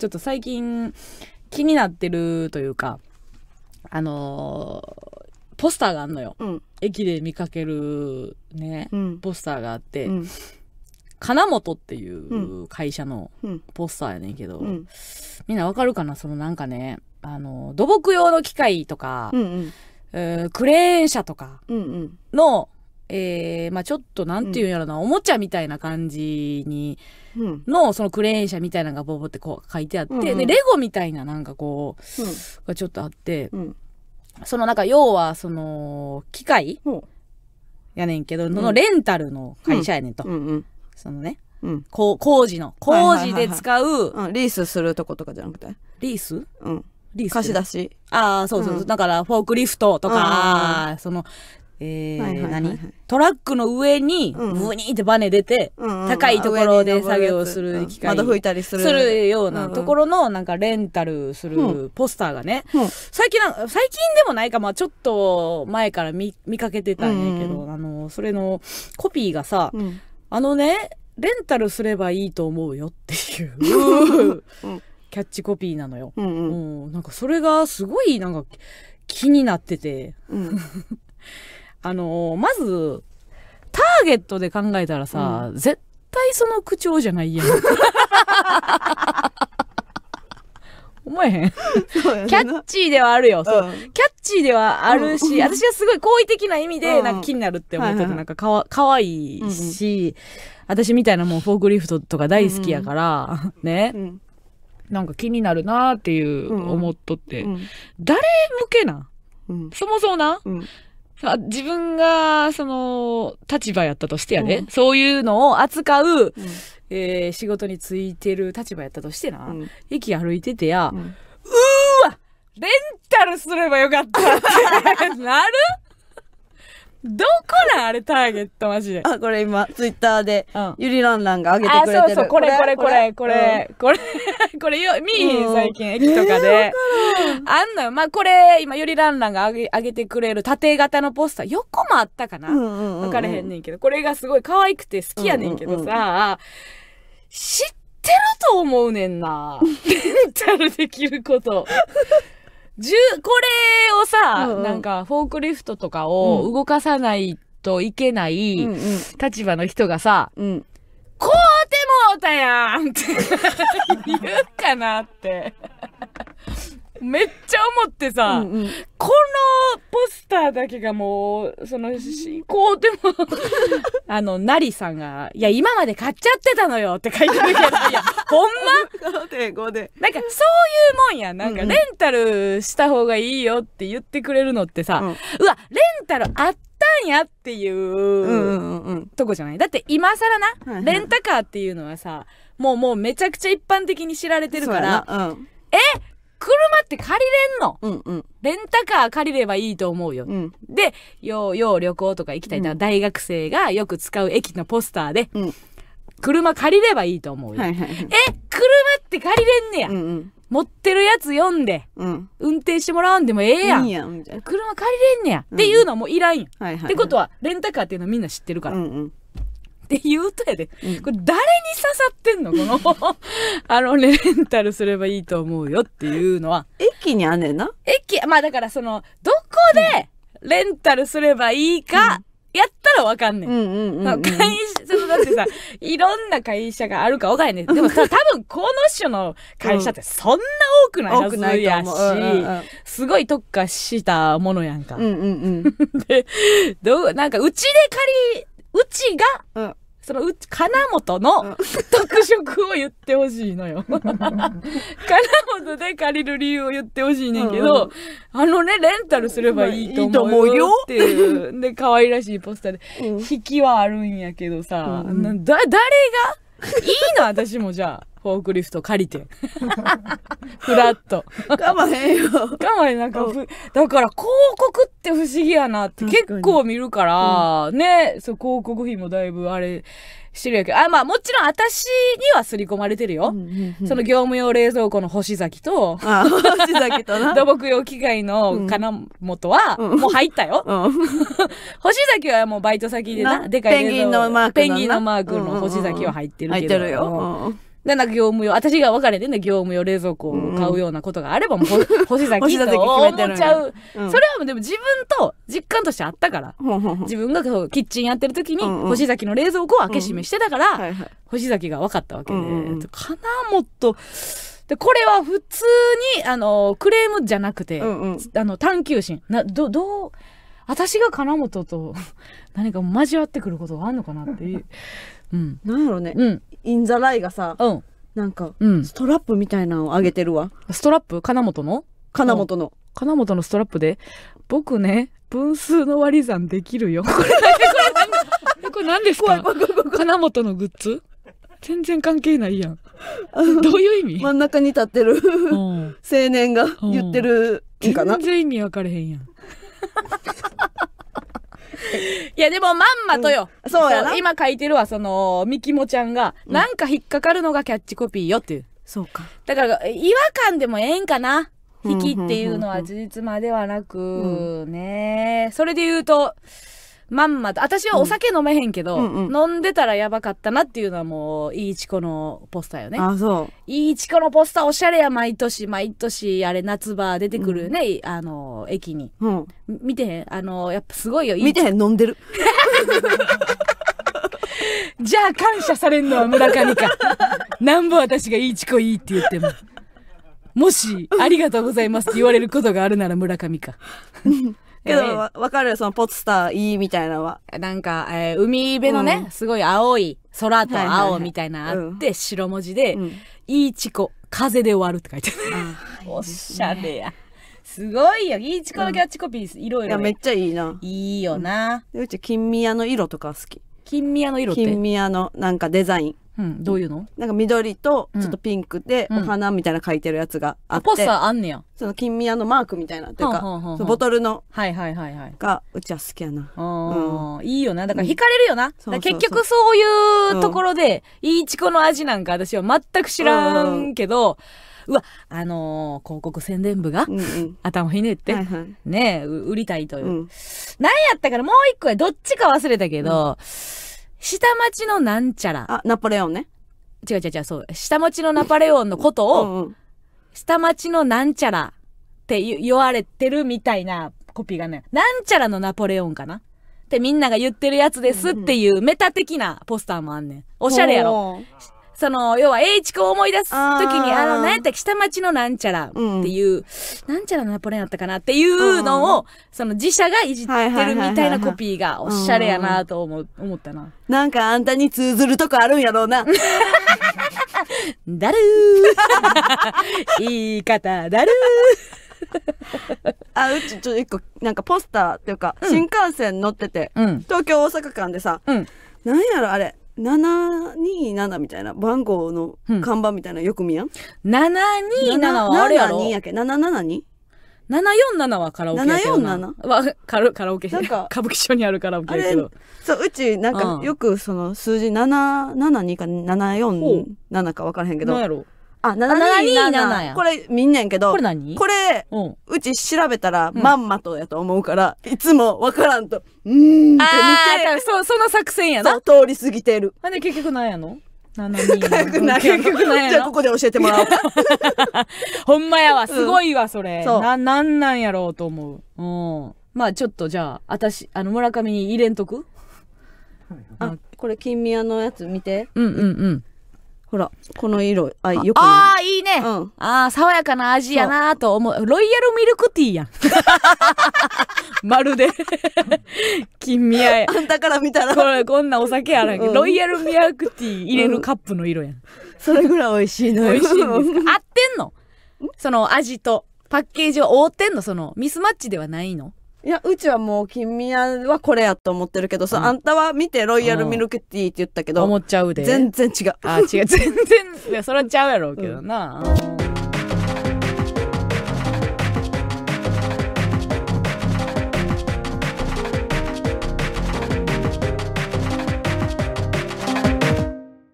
ちょっと最近気になってるというか、あのー、ポスターがあんのよ。うん、駅で見かけるね、うん、ポスターがあって、うん、金本っていう会社のポスターやねんけど、みんなわかるかなそのなんかね、あの土木用の機械とか、うんうんえー、クレーン車とかの、うんうんえー、まあちょっとなんていうんやろな、うん、おもちゃみたいな感じに、の、そのクレーン車みたいなのがボボってこう書いてあって、うんうん、で、レゴみたいななんかこう、うん、がちょっとあって、うん、そのなんか要はその、機械やねんけど、そのレンタルの会社やねんと。そのね。うん、工事の。工事で使う、はいはいはいリースするとことかじゃなくて。リースうん。リース。貸し出し。ああ、そうそう、うん、だから、フォークリフトとか、その、え何トラックの上に、ブニーってバネ出て、高いところで作業する機械。窓拭いたりする。するようなところの、なんかレンタルするポスターがね、最近な、最近でもないか、まあちょっと前から見、見かけてたんやけど、あの、それのコピーがさ、あのね、レンタルすればいいと思うよっていう、キャッチコピーなのよ。うん、なんかそれがすごい、なんか気になってて、あのー、まず、ターゲットで考えたらさ、うん、絶対その口調じゃないやん。思えへん。キャッチーではあるよ。そう。キャッチーではあるし、私はすごい好意的な意味で、なんか気になるって思ってて、なんかかわ、かわいいし、私みたいなもうフォークリフトとか大好きやから、ね。なんか気になるなーっていう思っとって。誰向けなそもそもな、自分が、その、立場やったとしてやね、うん、そういうのを扱う、うん、えー、仕事についてる立場やったとしてな、うん、駅歩いててや、うん、うーわレンタルすればよかったって なるどこなんあれターゲットマジで。あ、これ今、ツイッターで、ゆりらんらんが上げてくれてる。あ、そうそう、これこれこれ、これ、これ、これ よ、見えへん最近、駅とかで。あんのよ。まあ、これ、今、ゆりらんらんが上げ上げてくれる縦型のポスター、横もあったかなわからへんねんけど、これがすごい可愛くて好きやねんけどさ、知ってると思うねんな。レ ンタルできること。これをさ、うんうん、なんかフォークリフトとかを動かさないといけない立場の人がさ、うんうん、こうてもうたやんって 言うかなって。めっちゃ思ってさ、うんうん、このポスターだけがもうその進行でも あのなりさんが「いや今まで買っちゃってたのよ」って書いてるけどいやほんまなんかそういうもんやなんかレンタルした方がいいよって言ってくれるのってさ、うん、うわレンタルあったんやっていう,、うんうん、とこじゃないだって今更な、はいはい、レンタカーっていうのはさもうもうめちゃくちゃ一般的に知られてるから、うん、え車って借りれんの、うんうん、レンタカー借りればいいと思うよ、うん、でようよう旅行とか行きたいな、うん、大学生がよく使う駅のポスターで、うん、車借りればいいと思うよ、はいはいはい、え車って借りれんねや、うんうん、持ってるやつ読んで、運転してもらわんでもええやんいいやん車借りれんねや、っていうのはもういらんはいはいはい、ってことはレンタカーっていうのみんな知ってるから、うんうんって言うとやで、うん、これ誰に刺さってんのこの あのねレンタルすればいいと思うよっていうのは駅にあんねんな駅まあだからそのどこでレンタルすればいいか、うん、やったらわかんねん。うんうんうん、うん、会社、そのだってさ、いろんな会社があるかわかんねん。でもさ、多分この種の会社ってそんな多くないはずやし、うんうん、すごい特化したものやんか。うんうんうん、で、どう、なんかうちで借り、うちがそのう金本の特色を言ってほしいのよ。金本で借りる理由を言ってほしいねんけど、あのね、レンタルすればいいと思うよっていう、で、可愛らしいポスターで、引きはあるんやけどさ、誰がいいの私もじゃあ。フォークリフト借りて。フラット。かまへんよ。かまへん、なんか、だから広告って不思議やなって結構見るから、うん、ね、そう、広告費もだいぶあれしてるやけど、あ、まあもちろん私には刷り込まれてるよ。うんうんうん、その業務用冷蔵庫の星崎と、ああ星崎とな。土木用機械の金本は、もう入ったよ。うん 星崎はもうバイト先でな、なでかいペンギンのマークペンギンのマークの星崎は入ってるけど。入ってるよ。で、なんか業務用、私が別れてね、業務用冷蔵庫を買うようなことがあれば、もう、うん、星崎と思っちゃう。それはでも自分と実感としてあったから。自分がキッチンやってる時に、星崎の冷蔵庫を開け閉めしてたから、星崎が分かったわけで、かな、もっと、でこれは普通にあのクレームじゃなくて、あの探求心などどう私が金本と何か交わってくることがあるのかなっていう。うん、なんやろうね、うん、インザライがさ、うん。なんか、うん、ストラップみたいなのを上げてるわ。ストラップ金本の金本の。金本のストラップで僕ね、分数の割り算できるよ。これ、これ、何ですか金本のグッズ全然関係ないやん。どういう意味真ん中に立ってる 青年が言ってるんかな全然意味分かれへんやん。いやでもまんまとよ、うん、そうやな今書いてるわそのみきもちゃんが、うん、なんか引っかかるのがキャッチコピーよっていうそうかだから違和感でもええんかな引きっていうのは事実まではなく、ねそれで言うとまんまと私はお酒飲めへんけど、うんうん飲んでたらやばかったなっていうのはもういいちこのポスターよねあそういいちこのポスターおしゃれや毎年毎年あれ夏場出てくるね、あの駅に、うん、見てへんあのやっぱすごいよ見てへん飲んでるじゃあ感謝されんのは村上かなんぼ私がいいちこいいって言ってももし、ありがとうございますって言われることがあるなら村上か。けど、わ、えー、かるそのポツターいいみたいなのは。なんか、えー、海辺のね、うん、すごい青い、空と青みたいなあって、白文字で、うん、いいチコ、風で終わるって書いてある。おしゃれや。すごいよ。いいチコのキャッチコピー、いろいろ、いや、めっちゃいいな。いいよな。うち、金宮の色とか好き。金宮の色って金宮のなんかデザイン。うん、どういうのなんか緑とちょっとピンクでお花みたいな書いてるやつがあって、ポスターあんねやその金宮のマークみたいなっていうかボトルのはいはいはいはいがうちは好きやな、うん、いいよなだから惹かれるよな、結局そういうところで、いいちこの味なんか私は全く知らんけど、うわ、あのー、広告宣伝部が、うんうん、頭ひねって、はいはい、ね売りたいという。うん、何やったからもう一個や、どっちか忘れたけど、うん下町のなんちゃら。あ、ナポレオンね。違う違う違う、そう。下町のナポレオンのことを、下町のなんちゃらって言われてるみたいなコピーがね、なんちゃらのナポレオンかなってみんなが言ってるやつですっていうメタ的なポスターもあんねん。おしゃれやろ。うんうんその要は栄一君を思い出す時にあの何やったっけ下町のなんちゃらっていう、うん、なんちゃらのナポレオンやったかなっていうのを、その自社がいじってるみたいなコピーがおしゃれやなと思思ったな、なんかあんたに通ずるとこあるんやろうな だるー 言い方だるーあうちちょっと一個なんかポスターっていうか、うん、新幹線乗ってて、うん、東京大阪間でさ、うん、なんやろあれ727みたいな番号の看板みたいなよく見やん、うん、727はあれやろ7 2 7 7 4 7はカラオケやけど 747? はカラカラオケなんか歌舞伎町にあるカラオケやけど。そう、うちなんかよくその数字772か747か分からへんけど。何やろあ、727や。これ見んねんけど。これ何これ、うち調べたら、まんまとやと思うから、いつもわからんと、うんーって見て。そ、その作戦やな。通り過ぎてる。あ、で、結局なんやの727結局なんやの。じゃあここで教えてもらおうか。ほんまやわ。すごいわ、それ。うそな、なんなんやろうと思う。うん。まあちょっとじゃあ、私、あの、村上に入れんとく、はい、あ、これ、金宮のやつ見て。うんうんうん。ほら、この色、あ、よくああ、いいね。うん、ああ、爽やかな味やなと思う。ロイヤルミルクティーやん。まるで。金宮や。あんたから見たら。これ、こんなお酒やらんけど、うん、ロイヤルミルクティー入れるカップの色やん。うん、それぐらい美味しいのよ。美味しいんですか合ってんのその味と。パッケージは覆ってんのその、ミスマッチではないのいや、うちはもう、君はこれやと思ってるけどさ、うんあんたは見てロイヤルミルクティーって言ったけど、思っちゃうで。全然違う。あ、違う。全然、いやそれはちゃうやろうけどな。うん